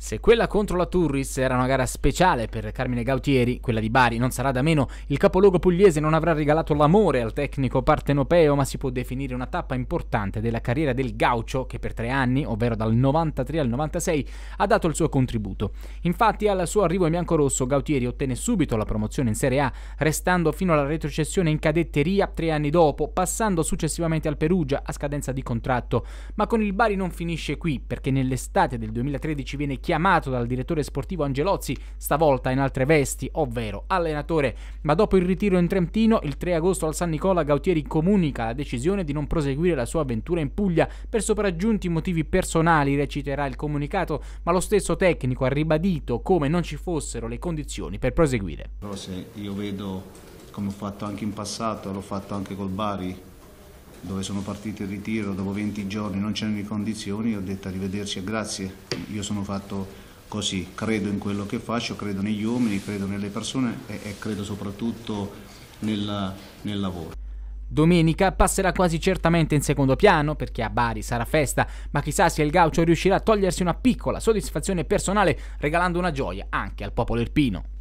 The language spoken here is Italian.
Se quella contro la Turris era una gara speciale per Carmine Gautieri, quella di Bari non sarà da meno. Il capoluogo pugliese non avrà regalato l'amore al tecnico partenopeo, ma si può definire una tappa importante della carriera del Gaucho, che per tre anni, ovvero dal 93 al 96, ha dato il suo contributo. Infatti al suo arrivo in biancorosso Gautieri ottenne subito la promozione in Serie A, restando fino alla retrocessione in cadetteria tre anni dopo, passando successivamente al Perugia a scadenza di contratto. Ma con il Bari non finisce qui, perché nell'estate del 2013 viene chiamato dal direttore sportivo Angelozzi, stavolta in altre vesti, ovvero allenatore. Ma dopo il ritiro in Trentino, il 3 agosto al San Nicola Gautieri comunica la decisione di non proseguire la sua avventura in Puglia. Per sopraggiunti motivi personali, reciterà il comunicato, ma lo stesso tecnico ha ribadito come non ci fossero le condizioni per proseguire. Però se io vedo, come ho fatto anche in passato, l'ho fatto anche col Bari, dove sono partito in ritiro dopo 20 giorni non c'erano le condizioni, ho detto arrivederci e grazie, io sono fatto così, credo in quello che faccio, credo negli uomini, credo nelle persone e, e credo soprattutto nel, nel lavoro. Domenica passerà quasi certamente in secondo piano perché a Bari sarà festa, ma chissà se il gaucho riuscirà a togliersi una piccola soddisfazione personale regalando una gioia anche al popolo irpino.